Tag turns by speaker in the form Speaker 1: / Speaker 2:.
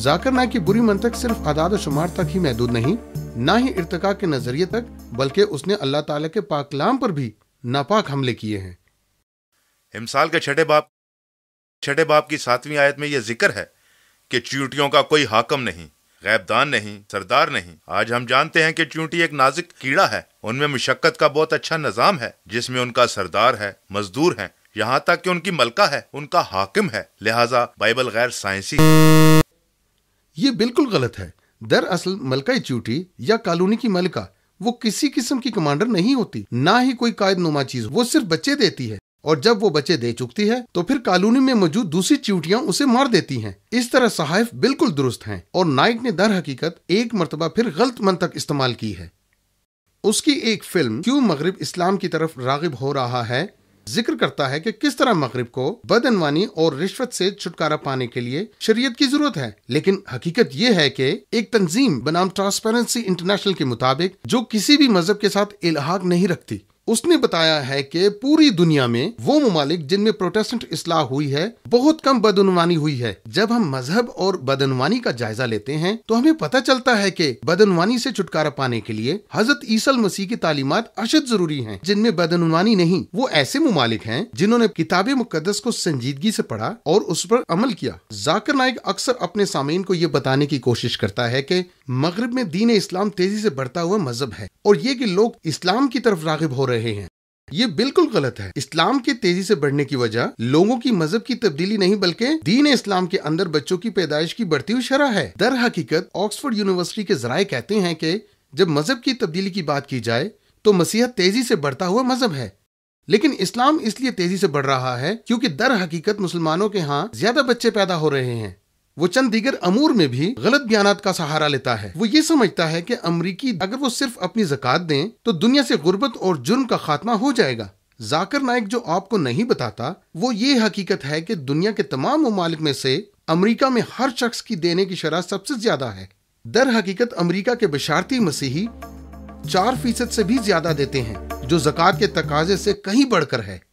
Speaker 1: जाकर नायक की बुरी मंतक सिर्फ आदाद शुमार तक ही महदूद नहीं ना ही इर्तका के नजरिए तक बल्कि उसने अल्लाह ताला के पाकलाम पर भी नापाक हमले किए हैं
Speaker 2: हिमसाल के छठे बाप छठे बाप की सातवीं आयत में यह जिक्र है कि चींटियों का कोई हाकम नहीं गैबदान नहीं सरदार नहीं आज हम जानते हैं कि चूंटी एक नाजुक कीड़ा है उनमें मुशक्कत का बहुत अच्छा निज़ाम है जिसमें उनका सरदार है मजदूर है यहाँ तक कि उनकी मलका है उनका हाकिम है लिहाजा बाइबल गैर साइंसी
Speaker 1: ये बिल्कुल गलत है दरअसल मलका चूटी या कॉलोनी की मलका वो किसी किस्म की कमांडर नहीं होती ना ही कोई कायद नुमा चीज वो सिर्फ बच्चे देती है और जब वो बच्चे दे चुकती है तो फिर कॉलोनी में मौजूद दूसरी च्यूटियां उसे मार देती हैं। इस तरह सहाइफ बिल्कुल दुरुस्त हैं और नाइक ने दर हकीकत एक मरतबा फिर गलत मंतक इस्तेमाल की है उसकी एक फिल्म क्यों मगरब इस्लाम की तरफ रागिब हो रहा है जिक्र करता है कि किस तरह मगरब को बदनवानी और रिश्वत से छुटकारा पाने के लिए शरीयत की जरूरत है लेकिन हकीकत यह है कि एक तंजीम बनाम ट्रांसपेरेंसी इंटरनेशनल के मुताबिक जो किसी भी मजहब के साथ इलाहाक नहीं रखती उसने बताया है कि पूरी दुनिया में वो ममालिक जिनमें प्रोटेस्टेंट इसलाह हुई है बहुत कम बदनवानी हुई है जब हम मजहब और बदनवानी का जायजा लेते हैं तो हमें पता चलता है कि बदनवानी से छुटकारा पाने के लिए हजरत ईसल मसीह की तालीमत अशद जरूरी है जिनमें बदनवानी नहीं वो ऐसे ममालिक हैं जिन्होंने किताब मुकदस को संजीदगी ऐसी पढ़ा और उस पर अमल किया जाकर नायक अक्सर अपने सामीन को ये बताने की कोशिश करता है की मगरब में दीन इस्लाम तेजी से बढ़ता हुआ मजहब है और ये कि लोग इस्लाम की तरफ रागिब हो रहे हैं ये बिल्कुल गलत है इस्लाम के तेजी से बढ़ने की वजह लोगों की मजहब की तब्दीली नहीं बल्कि दीन इस्लाम के अंदर बच्चों की पैदाइश की बढ़ती हुई शरह है दर हकीकत ऑक्सफोर्ड यूनिवर्सिटी के जराये कहते हैं कि जब मजहब की तब्दीली की बात की जाए तो मसीहत तेजी से बढ़ता हुआ मजहब है लेकिन इस्लाम इसलिए तेजी से बढ़ रहा है क्योंकि दर हकीकत मुसलमानों के यहाँ ज्यादा बच्चे पैदा हो रहे हैं वो चंद दीगर अमूर में भी गलत बयान का सहारा लेता है वो ये समझता है कि अमरीकी अगर वो सिर्फ अपनी जक़ात दें तो दुनिया से गुर्बत और जुर्म का खात्मा हो जाएगा जाकर नायक जो आपको नहीं बताता वो ये हकीकत है कि दुनिया के तमाम ममालिक में से अमरीका में हर शख्स की देने की शराह सबसे ज्यादा है दर हकीकत अमरीका के बशारती मसीही चार फीसद से भी ज्यादा देते हैं जो जक़ात के तकाजे से कहीं बढ़कर है